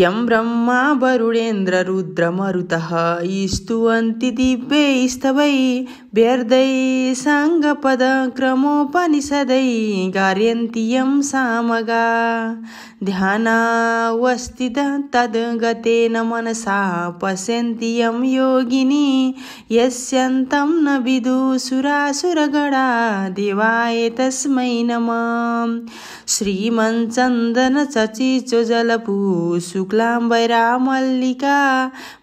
M Brahma ಬರುಡೇಂದ್ರ ರುದ್ರ ಮರುತಃ ಈಸ್ತುವಂತಿ ದಿಬ್ಬೆ ಇಸ್ತವೈ ಬೇರ್ದೈ ಸಾಂಗಪದ ಕ್ರಮೋಪನಿಸದೈ ಗಾರ್ಯಂತಿ ಯಂ ಸಾಮಗ ಧ್ಯಾನಾವಸ್ಥಿತ ತದ್ಗತೇನ ಮನಸಾ ಪಶ್ಯಂತಿ ಯಂ ಯೋಗಿನಿ ಯಸ್ಯಂತಂ ನ ಬಿದು ಸುರಾಸುರಗಡ ದೇವಾಯ ತಸ್ಮೈ ಶ್ರೀಮಂಚಂದನ शुक्लां मल्लिका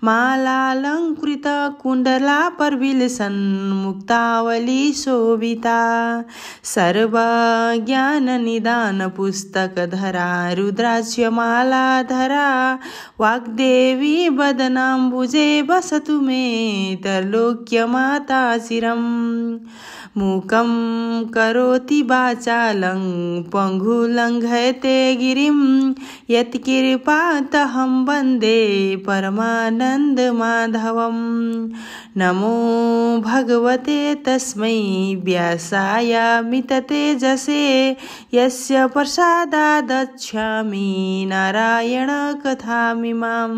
मल्लिका कुंडला पर प्रविलसन् मुक्तावली शोभिता माला धरा वाग्देवी वदनाम्बुजे वसतु मे माता चिरं मुकम करोति पंगु लंघयते गिरिं यत्कृपा तः वन्दे परमानन्दमाधवं नमो भगवते तस्मै व्यासायामि ततेजसे यस्य प्रसादादच्छामि गच्छामि नारायणकथामि मां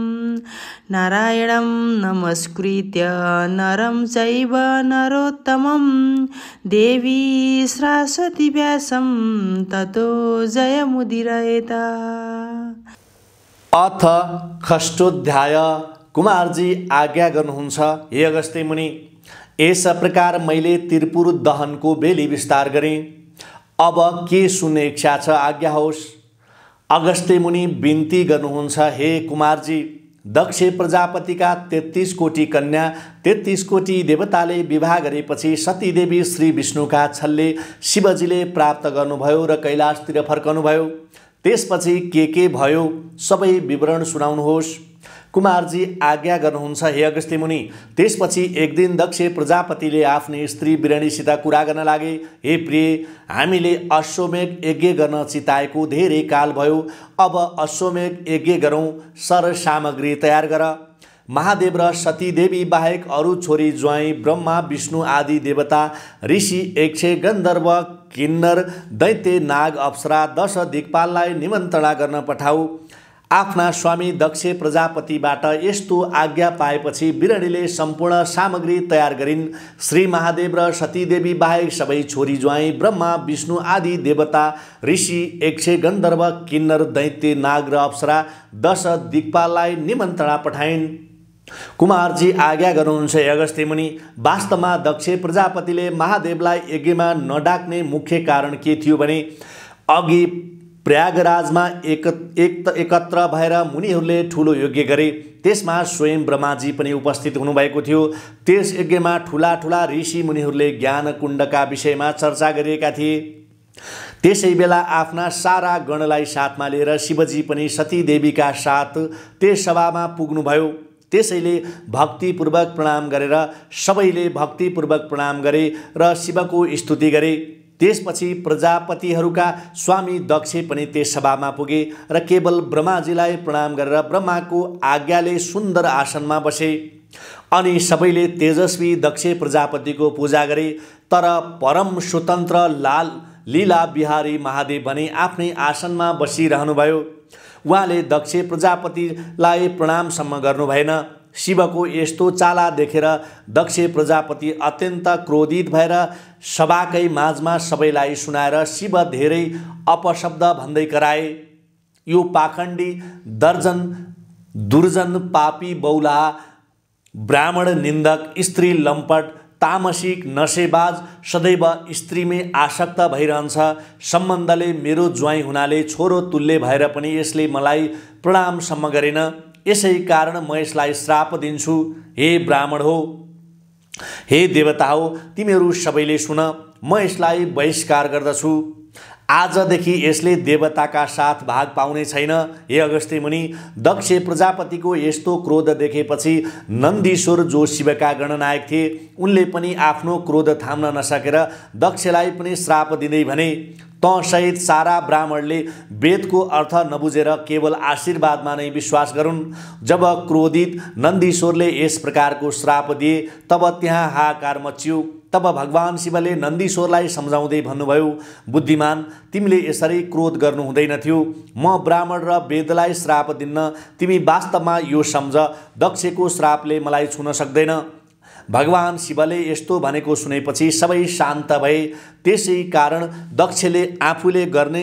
नारायणं नमस्कृत्य नरं चैव नरोत्तमं देवी श्रासति व्यासं ततो जयमुदीरयता अथ खष्टोध्याय कुमारजी आज्ञा गर्नुहुन्छ हे अगस्ते मुनि यस प्रकार मैले त्रिपुर दहनको बेली विस्तार गरेँ अब के सुन्ने इच्छा छ आज्ञा होस् अगस्ते मुनि बिन्ती गर्नुहुन्छ हे कुमारजी दक्ष प्रजापतिका तेत्तिस कोटी कन्या तेत्तिस कोटी देवताले विवाह गरेपछि सतीदेवी श्री विष्णुका छल्ले शिवजीले प्राप्त गर्नुभयो र कैलाशतिर फर्कनुभयो त्यसपछि के के भयो सबै विवरण सुनाउनुहोस् कुमारजी आज्ञा गर्नुहुन्छ हे अगस्त्य मुनि त्यसपछि एक दिन दक्ष प्रजापतिले आफ्नो स्त्री बिरणीसित कुरा गर्न लागे हे प्रिय हामीले अश्वमेघ यज्ञ गर्न चिताएको धेरै काल भयो अब अश्वमेघ यज्ञ गरौँ सर सामग्री तयार गर महादेव र सतीदेवी बाहेक अरू छोरी ज्वाइँ ब्रह्मा विष्णु आदि देवता ऋषि एक्षे गन्धर्व किन्नर दैत्य नाग अप्सरा दश दिक्पाललाई निमन्त्रणा गर्न पठाऊ आफ्ना स्वामी दक्ष प्रजापतिबाट यस्तो आज्ञा पाएपछि बिरणीले सम्पूर्ण सामग्री तयार गरिन् श्री महादेव र सतीदेवी बाहेक सबै छोरी ज्वाइँ ब्रह्मा विष्णु आदि देवता ऋषि एकछे गन्धर्व किन्नर दैत्य नाग र अप्सरा दश दिक्पाललाई निमन्त्रणा पठाइन् कुमारजी आज्ञा गर्नुहुन्छ अगस्त्य मुनि वास्तवमा दक्ष प्रजापतिले महादेवलाई यज्ञमा नडाक्ने मुख्य कारण के थियो भने अघि प्रयागराजमा एक एक एकत्र भएर मुनिहरूले ठुलो यज्ञ गरे त्यसमा स्वयं ब्रह्माजी पनि उपस्थित हुनुभएको थियो त्यस यज्ञमा ठुला ठुला ऋषि मुनिहरूले ज्ञान कुण्डका विषयमा चर्चा गरिएका थिए त्यसै बेला आफ्ना सारा गणलाई साथमा लिएर शिवजी पनि सतीदेवीका साथ त्यस सभामा पुग्नुभयो त्यसैले भक्तिपूर्वक प्रणाम गरेर सबैले भक्तिपूर्वक प्रणाम गरे र शिवको स्तुति गरे त्यसपछि प्रजापतिहरूका स्वामी दक्ष पनि त्यस सभामा पुगे र केवल ब्रह्माजीलाई प्रणाम गरेर ब्रह्माको आज्ञाले सुन्दर आसनमा बसे अनि सबैले तेजस्वी दक्ष प्रजापतिको पूजा गरे तर परम स्वतन्त्र लाल लीला बिहारी महादेव भने आफ्नै आसनमा बसिरहनुभयो उहाँले दक्ष प्रजापतिलाई प्रणामसम्म गर्नुभएन शिवको यस्तो चाला देखेर दक्ष प्रजापति अत्यन्त क्रोधित भएर सभाकै माझमा सबैलाई सुनाएर शिव धेरै अपशब्द भन्दै कराए यो पाखण्डी दर्जन दुर्जन पापी बौला ब्राह्मण निन्दक स्त्री लम्पट तामसिक नसेबाज सदैव स्त्रीमै आसक्त भइरहन्छ सम्बन्धले मेरो ज्वाइँ हुनाले छोरो तुल्य भएर पनि यसले मलाई प्रणामसम्म गरेन यसै कारण म यसलाई श्राप दिन्छु हे ब्राह्मण हो हे देवता हो तिमीहरू सबैले सुन म यसलाई बहिष्कार गर्दछु आजदेखि यसले देवताका साथ भाग पाउने छैन हे अगस्ते मुनि दक्ष प्रजापतिको यस्तो क्रोध देखेपछि नन्दीश्वर जो शिवका गणनायक थिए उनले पनि आफ्नो क्रोध थाम्न नसकेर दक्षलाई पनि श्राप दिँदै भने तँसहित सारा ब्राह्मणले वेदको अर्थ नबुझेर केवल आशीर्वादमा नै विश्वास गरून् जब क्रोधित नन्दीश्वरले यस प्रकारको श्राप दिए तब त्यहाँ हाहाकार मच्यो तब भगवान् शिवले नन्दीश्वरलाई सम्झाउँदै भन्नुभयो बुद्धिमान तिमीले यसरी क्रोध गर्नु हुँदैनथ्यो म ब्राह्मण र वेदलाई श्राप दिन्न तिमी वास्तवमा यो सम्झ दक्षको श्रापले मलाई छुन सक्दैन भगवान् शिवले यस्तो भनेको सुनेपछि सबै शान्त भए त्यसै कारण दक्षले आफूले गर्ने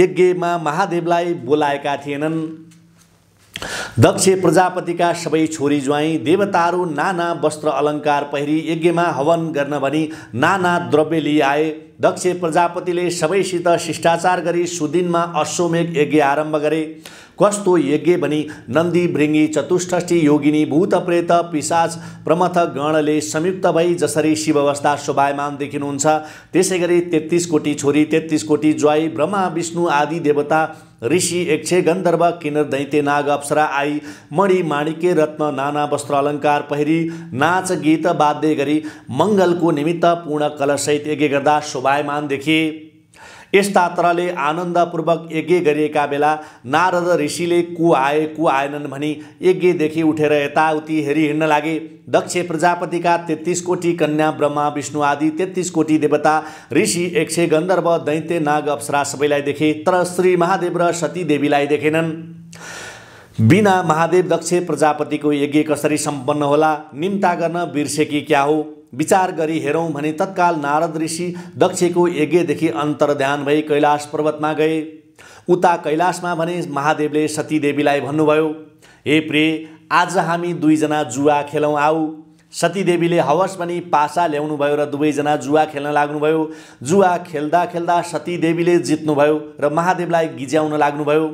यज्ञमा महादेवलाई बोलाएका थिएनन् दक्ष प्रजापतिका सबै छोरी ज्वाइँ देवताहरू नाना वस्त्र अलङ्कार पहिरी यज्ञमा हवन गर्न भनी नाना द्रव्य लिए दक्ष प्रजापतिले सबैसित शिष्टाचार गरी सुदिनमा अश्वमेघ यज्ञ आरम्भ गरे कस्तो यज्ञ भनी नन्दी भृङ्गी चतुष्ठी योगिनी भूत प्रेत पिसाच प्रमथ गणले संयुक्त भई जसरी शिव अवस्था शोभायमान देखिनुहुन्छ त्यसै गरी तेत्तिस कोटी छोरी तेत्तिस कोटी ज्वाई ब्रह्मा विष्णु आदि देवता ऋषि एकक्षे गन्धर्व किन्नर दैते नाग अप्सरा आई मणि माणिके रत्न नाना वस्त्र अलङ्कार पहिरी नाच गीत बाध्य गरी मङ्गलको निमित्त पूर्ण कलशसहित यज्ञ गर्दा शोभायमान देखिए यस्ता तरले आनन्दपूर्वक यज्ञ गरिएका बेला नारद ऋषिले को आए को आएनन् भनी यज्ञदेखि उठेर यताउति हेरिहिँड्न लागे दक्ष प्रजापतिका तेत्तिस कोटी कन्या ब्रह्मा विष्णु आदि तेत्तिस कोटी देवता ऋषि एक सय गन्धर्व दैत्य नाग अप्सरा सबैलाई देखे तर श्री महादेव र सतीदेवीलाई देखेनन् बिना महादेव दक्ष प्रजापतिको यज्ञ कसरी सम्पन्न होला निम्ता गर्न बिर्सेकी क्या हो विचार गरी हेरौँ भने तत्काल नारद ऋषि दक्षको यज्ञदेखि अन्तर्ध्यान भई कैलाश पर्वतमा गए उता कैलाशमा भने महादेवले सतीदेवीलाई भन्नुभयो हे प्रिय आज हामी दुईजना जुवा खेलौँ आऊ सतीदेवीले हवस पनि पासा ल्याउनुभयो र दुवैजना जुवा खेल्न लाग्नुभयो जुवा खेल्दा खेल्दा सतीदेवीले जित्नुभयो र महादेवलाई गिज्याउन लाग्नुभयो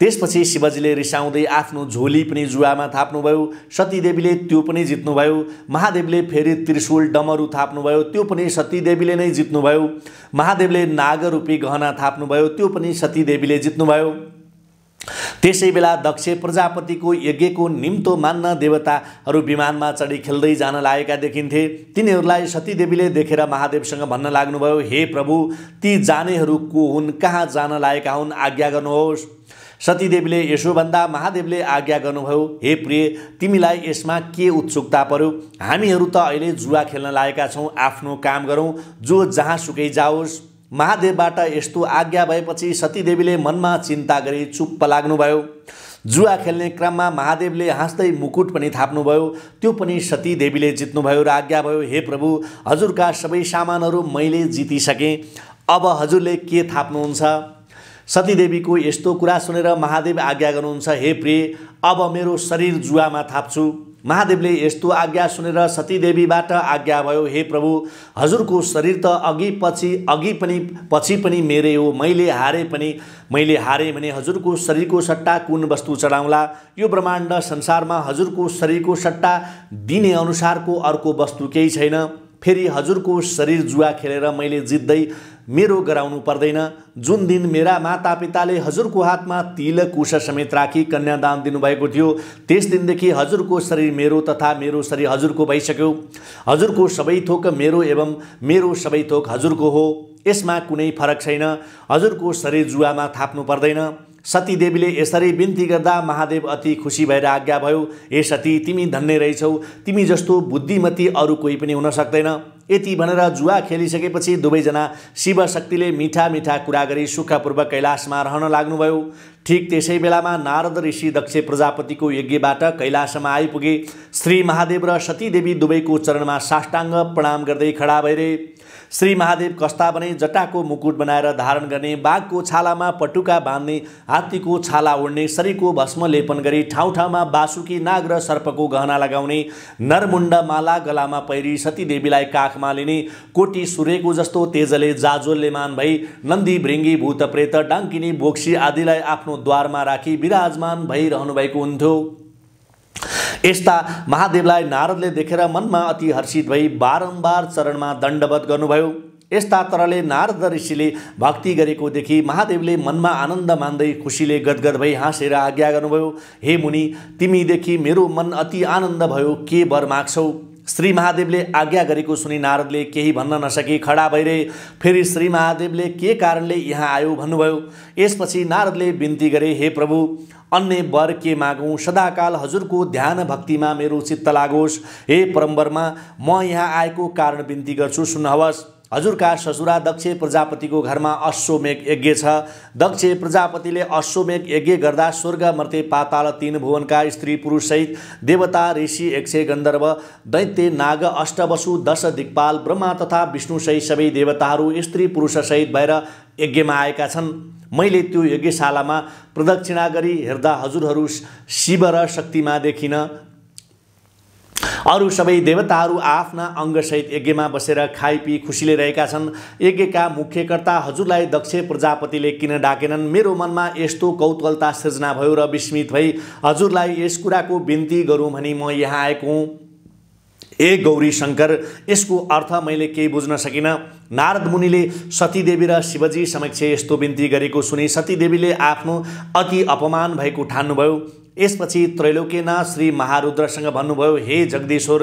त्यसपछि शिवजीले रिसाउँदै आफ्नो झोली पनि जुवामा थाप्नुभयो सतीदेवीले त्यो पनि जित्नुभयो महादेवले फेरि त्रिशूल डमरू थाप्नुभयो त्यो पनि सतीदेवीले नै जित्नुभयो महादेवले नागरूपी गहना थाप्नुभयो त्यो पनि सतीदेवीले जित्नुभयो त्यसै बेला दक्ष प्रजापतिको यज्ञको निम्तो मान्न देवताहरू विमानमा चढी खेल्दै जान लागेका देखिन्थे तिनीहरूलाई सतीदेवीले देखेर महादेवसँग भन्न लाग्नुभयो हे प्रभु ती जानेहरू को हुन् कहाँ जान लागेका हुन् आज्ञा गर्नुहोस् सतीदेवीले यसोभन्दा महादेवले आज्ञा गर्नुभयो हे प्रिय तिमीलाई यसमा के उत्सुकता पर्यो हामीहरू त अहिले जुवा खेल्न लागेका छौँ आफ्नो काम गरौँ जो जहाँ सुकै जाओस् महादेवबाट यस्तो आज्ञा भएपछि सतीदेवीले मनमा चिन्ता गरी चुप्प लाग्नुभयो जुवा खेल्ने क्रममा महादेवले हाँस्दै मुकुट पनि थाप्नुभयो त्यो पनि सतीदेवीले जित्नुभयो र आज्ञा भयो हे प्रभु हजुरका सबै सामानहरू मैले जितिसकेँ अब हजुरले के थाप्नुहुन्छ सतीदेवीको यस्तो कुरा सुनेर महादेव आज्ञा गर्नुहुन्छ हे प्रिय अब मेरो शरीर जुवामा थाप्छु महादेवले यस्तो आज्ञा सुनेर सतीदेवीबाट आज्ञा भयो हे प्रभु हजुरको शरीर त अघि पछि अघि पनि पछि पनि मेरै हो मैले हारे पनि मैले हारेँ भने हजुरको शरीरको सट्टा कुन वस्तु चढाउँला यो ब्रह्माण्ड संसारमा हजुरको शरीरको सट्टा दिने अनुसारको अर्को वस्तु केही छैन फेरि हजुरको शरीर जुवा खेलेर मैले जित्दै मेरो गराउनु पर्दैन जुन दिन मेरा मातापिताले हजुरको हातमा तिल कुश समेत राखी कन्यादान दिनुभएको थियो त्यस दिनदेखि हजुरको शरीर मेरो तथा मेरो शरीर हजुरको भइसक्यो हजुरको सबै थोक मेरो एवं मेरो सबै थोक हजुरको हो यसमा कुनै फरक छैन हजुरको शरीर जुवामा थाप्नु पर्दैन सतीदेवीले यसरी बिन्ती गर्दा महादेव अति खुसी भएर आज्ञा भयो ए सती तिमी धन्य रहेछौ तिमी जस्तो बुद्धिमती अरू कोही पनि हुन सक्दैन यति भनेर जुवा खेलिसकेपछि दुवैजना शिवशक्तिले मिठा मिठा कुरा गरी सुखपूर्वक कैलाशमा रहन लाग्नुभयो ठिक त्यसै बेलामा नारद ऋषि दक्ष प्रजापतिको यज्ञबाट कैलाशमा आइपुगे श्री महादेव र सतीदेवी दुवैको चरणमा साष्टाङ्ग प्रणाम गर्दै खडा भइरहे श्री महादेव कस्ता भने जटाको मुकुट बनाएर धारण गर्ने बाघको छालामा पटुका बाँध्ने हात्तीको छाला ओढ्ने शरीरको भस्म लेपन गरी ठाउँ ठाउँमा बासुकी नाग र सर्पको गहना लगाउने नरमुण्ड माला गलामा पहिरी सतीदेवीलाई काख काखमा लिने कोटी सूर्यको जस्तो तेजले जाजोल्यमान भई नन्दी भृङ्गी भूत प्रेत डाङ्किनी बोक्सी आदिलाई आफ्नो द्वारमा राखी विराजमान भइरहनु भएको हुन्थ्यो यस्ता महादेवलाई नारदले देखेर मनमा अति हर्षित भई बारम्बार चरणमा दण्डवत गर्नुभयो यस्ता तरले नारद ऋषिले भक्ति गरेको देखि महादेवले मनमा आनन्द मान्दै खुसीले गदगद भई हाँसेर आज्ञा गर्नुभयो हे मुनि तिमीदेखि मेरो मन अति आनन्द भयो के वर माग्छौ श्री महादेवले आज्ञा गरेको सुनि नारदले केही भन्न नसकी खडा भइरहे फेरि श्री महादेवले के कारणले यहाँ आयो भन्नुभयो यसपछि नारदले विन्ती गरे हे प्रभु अन्य वर के मागौँ सदाकाल हजुरको ध्यान भक्तिमा मेरो चित्त लागोस् हे परम्बरमा म यहाँ आएको कारण विन्ती गर्छु सुन्नुहोस् हजुरका ससुरा दक्ष प्रजापतिको घरमा अश्वमेघ यज्ञ छ दक्ष प्रजापतिले अश्वमेघ यज्ञ गर्दा स्वर्ग मर्ते पाताल तीन भुवनका स्त्री पुरुषसहित देवता ऋषि एक सय गन्धर्व दैत्य नाग अष्टवसु दश दिक्पाल ब्रह्मा तथा विष्णुसहित सबै देवताहरू स्त्री पुरुषसहित भएर यज्ञमा आएका छन् मैले त्यो यज्ञशालामा प्रदक्षिणा गरी हेर्दा हजुरहरू शिव र शक्तिमा देखिन अरू सबै देवताहरू आफ्ना अङ्गसहित यज्ञमा बसेर खाइपी खुसीले रहेका छन् यज्ञका मुख्यकर्ता हजुरलाई दक्ष प्रजापतिले किन डाकेनन् मेरो मनमा यस्तो कौतलता सृजना भयो र विस्मित भई हजुरलाई यस कुराको बिन्ती गरौँ भने म यहाँ आएको हुँ ए गौरी शङ्कर यसको अर्थ मैले केही बुझ्न सकिनँ नारद मुनिले सतीदेवी र शिवजी समक्ष यस्तो बिन्ती गरेको सुने सतीदेवीले आफ्नो अति अपमान भएको ठान्नुभयो यसपछि त्रैलोकेना श्री महारुद्रसँग भन्नुभयो हे जगदीश्वर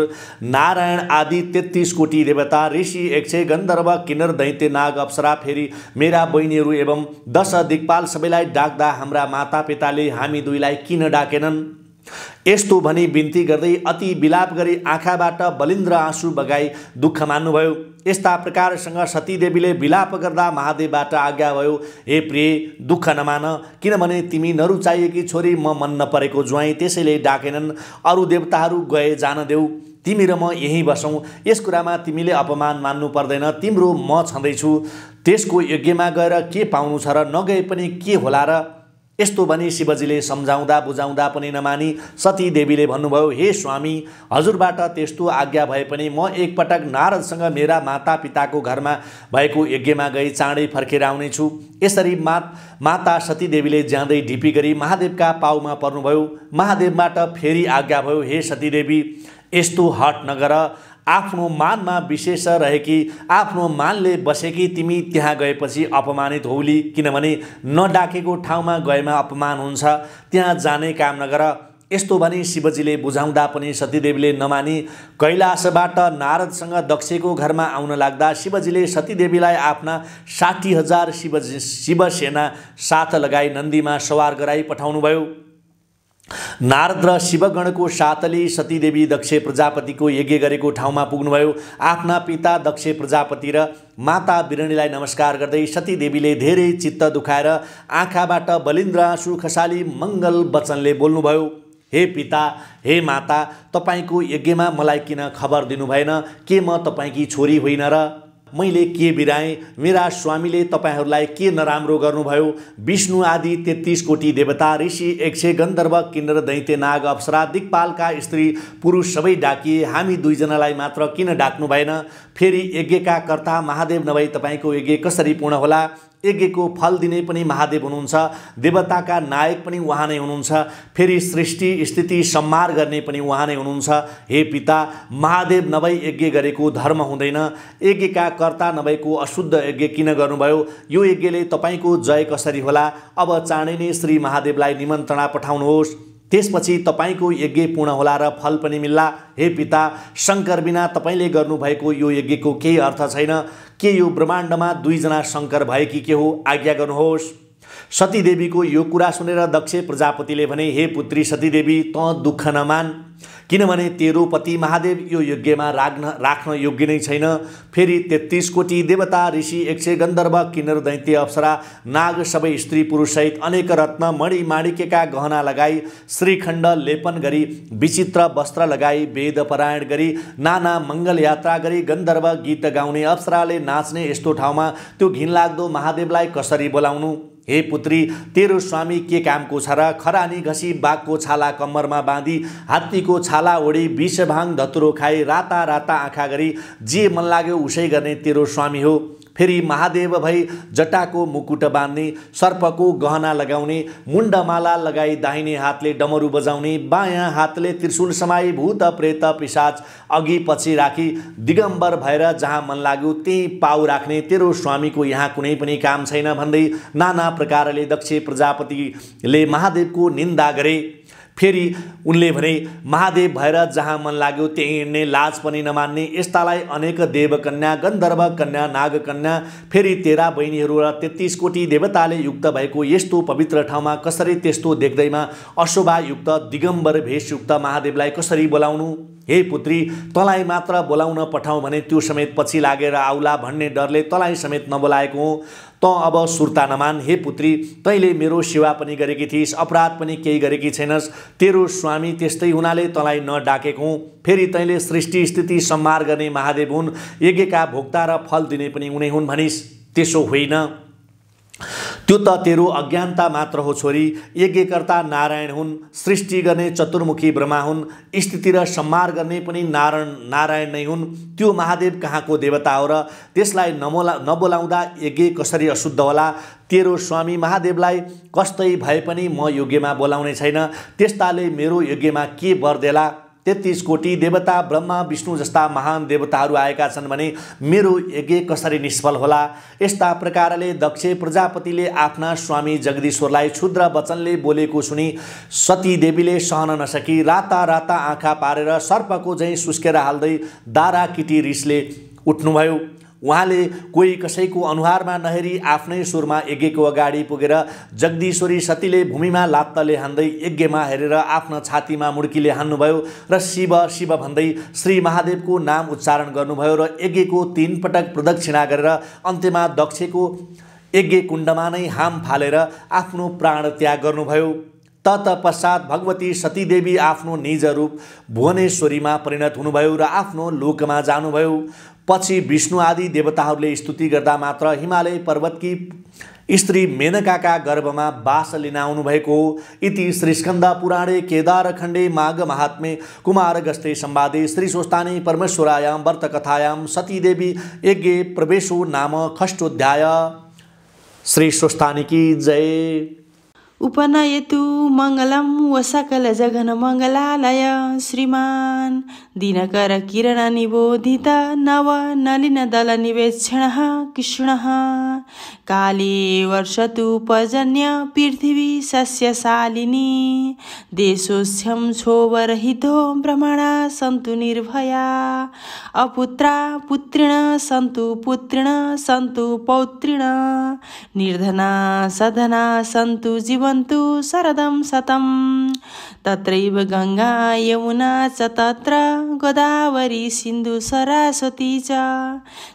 नारायण आदि तेत्तिस कोटी देवता ऋषि एक सय गन्धर्व किन्नर दैत्य नाग अप्सरा फेरि मेरा बहिनीहरू एवं दश दिक्पाल सबैलाई डाक्दा हाम्रा मातापिताले हामी दुईलाई किन डाकेनन् यस्तो भनी बिन्ती गर्दै अति विलाप गरी आँखाबाट बलिन्द्र आँसु बगाई दुःख मान्नुभयो यस्ता प्रकारसँग सतीदेवीले विलाप गर्दा महादेवबाट आज्ञा भयो हे प्रिय दुःख नमान किनभने तिमी नरुचाइएकी छोरी म मन नपरेको ज्वाइँ त्यसैले डाकेनन् अरू देवताहरू गए जान देऊ तिमी र म यहीँ बसौँ यस कुरामा तिमीले अपमान मान्नु पर्दैन तिम्रो म छँदैछु त्यसको यज्ञमा गएर के पाउनु छ र नगए पनि के होला र यस्तो भने शिवजीले सम्झाउँदा बुझाउँदा पनि नमानी सती देवीले भन्नुभयो हे स्वामी हजुरबाट त्यस्तो आज्ञा भए पनि म एकपटक नारदसँग मेरा माता पिताको घरमा भएको यज्ञमा गई चाँडै फर्केर आउनेछु यसरी मा माता देवीले ज्यादै ढिपी गरी महादेवका पाउमा पर्नुभयो महादेवबाट फेरि आज्ञा भयो हे सतीदेवी यस्तो हट नगर आफ्नो मानमा विशेष रहेकी आफ्नो मानले बसेकी तिमी त्यहाँ गएपछि अपमानित होली किनभने नडाकेको ठाउँमा गएमा अपमान हुन्छ त्यहाँ जाने काम नगर यस्तो भने शिवजीले बुझाउँदा पनि सतीदेवीले नमानी कैलाशबाट नारदसँग दक्षको घरमा आउन लाग्दा शिवजीले सतीदेवीलाई आफ्ना साठी हजार शिवजी शिवसेना साथ लगाई नन्दीमा सवार गराई पठाउनुभयो नारद र शिवगणको साथले सतीदेवी दक्षे प्रजापतिको यज्ञ गरेको ठाउँमा पुग्नुभयो आफ्ना पिता दक्षे प्रजापति र माता बिरणीलाई नमस्कार गर्दै सतीदेवीले धेरै चित्त दुखाएर आँखाबाट बलिन्द्र आँसु खसाली मङ्गल वचनले बोल्नुभयो हे पिता हे माता तपाईँको यज्ञमा मलाई किन खबर दिनुभएन के म तपाईँकी छोरी होइन र मैले के बिराएँ मेरा स्वामीले तपाईँहरूलाई के नराम्रो गर्नुभयो विष्णु आदि तेत्तिस कोटी देवता ऋषि एक सय गन्धर्व किन्नर दैत्य नाग अप्सरा दिक्पालका स्त्री पुरुष सबै डाकिए हामी दुईजनालाई मात्र किन डाक्नु भएन फेरि यज्ञका कर्ता महादेव नभई तपाईँको यज्ञ कसरी पूर्ण होला यज्ञको फल दिने पनि महादेव हुनुहुन्छ देवताका नायक पनि उहाँ नै हुनुहुन्छ फेरि सृष्टि स्थिति सम्हार गर्ने पनि उहाँ नै हुनुहुन्छ हे पिता महादेव नभई यज्ञ गरेको धर्म हुँदैन यज्ञका कर्ता नभएको अशुद्ध यज्ञ किन गर्नुभयो यो यज्ञले तपाईँको जय कसरी होला अब चाँडै नै श्री महादेवलाई निमन्त्रणा पठाउनुहोस् त्यसपछि तपाईँको यज्ञ पूर्ण होला र फल पनि मिल्ला हे पिता शङ्कर बिना तपाईँले गर्नुभएको यो यज्ञको केही अर्थ छैन के यो ब्रह्माण्डमा दुईजना शङ्कर भए कि के हो आज्ञा गर्नुहोस् सतीदेवीको यो कुरा सुनेर दक्ष प्रजापतिले भने हे पुत्री सतीदेवी त दुःख नमान किनभने तेरो पति महादेव यो यज्ञमा राख्न राख्न योग्य नै छैन फेरि तेत्तिस कोटी देवता ऋषि एक सय गन्धर्व किन्नर दैत्य अप्सरा नाग सबै स्त्री पुरुषसहित अनेक रत्न मणि मणिमाणिकेका गहना लगाई श्रीखण्ड लेपन गरी विचित्र वस्त्र लगाई वेद परायण गरी नाना मङ्गल यात्रा गरी गन्धर्व गीत गाउने अप्सराले नाच्ने यस्तो ठाउँमा त्यो घिनलाग्दो महादेवलाई कसरी बोलाउनु हे पुत्री तेरो स्वामी के कामको छ र खरानी घसी बाघको छाला कम्मरमा बाँधी हात्तीको छाला ओढी विषभाङ धतुरो खाई राता राता आँखा गरी जे मन लाग्यो उसै गर्ने तेरो स्वामी हो फेरि महादेव भई जटाको मुकुट बाँध्ने सर्पको गहना लगाउने मुण्डमाला लगाई दाहिने हातले डमरु बजाउने बायाँ हातले त्रिशुल समाई भूत प्रेत पिसाच अघि पछि राखी दिगम्बर भएर जहाँ मन लाग्यो त्यहीँ पाउ राख्ने तेरो स्वामीको यहाँ कुनै पनि काम छैन भन्दै नाना प्रकारले दक्ष प्रजापतिले महादेवको निन्दा गरे फेरि उनले भने महादेव भएर जहाँ मन लाग्यो त्यहीँ हिँड्ने लाज पनि नमान्ने यस्तालाई अनेक देवकन्या गन्धर्व कन्या नागकन्या फेरि तेह्र बहिनीहरू र तेत्तिस कोटि देवताले युक्त भएको यस्तो पवित्र ठाउँमा कसरी त्यस्तो देख्दैमा अशोभायुक्त दिगम्बर भेषयुक्त महादेवलाई कसरी बोलाउनु हे पुत्री तँलाई मात्र बोलाउन पठाउँ भने त्यो समेत पछि लागेर आउला भन्ने डरले तँलाई समेत नबोलाएको हो तँ अब नमान हे पुत्री तैँले मेरो सेवा पनि गरेकी थिइस् अपराध पनि केही गरेकी छैनस् तेरो स्वामी त्यस्तै हुनाले तँलाई नडाकेको फेरि तैँले सृष्टि स्थिति सम्हार गर्ने महादेव हुन् यज्ञका भोक्ता र फल दिने पनि उनी हुन् भनिस् त्यसो होइन त्यो त तेरो अज्ञानता मात्र हो छोरी यज्ञकर्ता नारायण हुन् सृष्टि गर्ने चतुर्मुखी ब्रह्मा हुन् स्थिति र सम्हार गर्ने पनि नारायण नारायण नै हुन् त्यो महादेव कहाँको देवता हो र त्यसलाई नमोला नबोलाउँदा यज्ञ कसरी अशुद्ध होला तेरो स्वामी महादेवलाई कस्तै भए पनि म योग्यमा बोलाउने छैन त्यस्ताले मेरो योग्यमा के बर्देला तेत्तिस कोटी देवता ब्रह्मा विष्णु जस्ता महान देवताहरू आएका छन् भने मेरो यज्ञ कसरी निष्फल होला यस्ता प्रकारले दक्ष प्रजापतिले आफ्ना स्वामी जगदीश्वरलाई क्षुद्र वचनले बोलेको सुनि सती देवीले सहन नसकी राता राता आँखा पारेर सर्पको झैँ सुस्केर हाल्दै दारा किटी रिसले उठ्नुभयो उहाँले कोही कसैको अनुहारमा नहेरी आफ्नै सुरमा यज्ञको अगाडि पुगेर जगदीश्वरी सतीले भूमिमा लात्तले हान्दै यज्ञमा हेरेर आफ्नो छातीमा मुड्कीले हान्नुभयो र शिव शिव भन्दै श्री महादेवको नाम उच्चारण गर्नुभयो र यज्ञको तिन पटक प्रदक्षिणा गरेर अन्त्यमा दक्षको यज्ञ कुण्डमा नै हाम फालेर आफ्नो प्राण त्याग गर्नुभयो तत्पश्चात भगवती सतीदेवी आफ्नो निज रूप भुवनेश्वरीमा परिणत हुनुभयो र आफ्नो लोकमा जानुभयो पछि विष्णु आदि देवताहरूले स्तुति गर्दा मात्र हिमालय पर्वतकी स्त्री मेनकाका गर्भमा बास लिन आउनुभएको इति श्रीस्कन्द पुराणे केदारखण्डे माघ महात्मे कुमार गस्ते सम्वादे श्री स्वस्तानी परमेश्वरायां सती सतीदेवी यज्ञ प्रवेशो नाम खष्टोध्याय श्री स्वस्तानिकी जय उपनयतु मङ्गलं वसकलजघनमङ्गलालय श्रीमान् दिनकरकिरणनिबोधित नवनलिनदलनिवेक्षणः कृष्णः काले वर्षतु पर्जन्य पृथ्वी सस्यशालिनी देशोस्यं क्षोभरहितो भ्रमणा सन्तु निर्भया अपुत्रा पुत्रिण सन्तु पुत्रिण सन्तु पौत्रिण निर्धना सधना सन्तु जीवन्तु शरदं शतं तत्रैव गङ्गा यमुना च तत्र गोदावरी सिन्धु सरस्वती च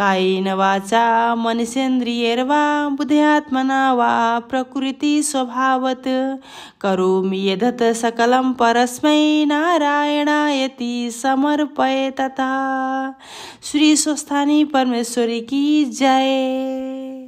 न वाचा वा बुध्यात्मना वा प्रकृती स्वभावत करोमि यदत सकलं परस्मै नारायणायती समर्पय तथा श्री स्वस्थानी परमेश्वरी की जय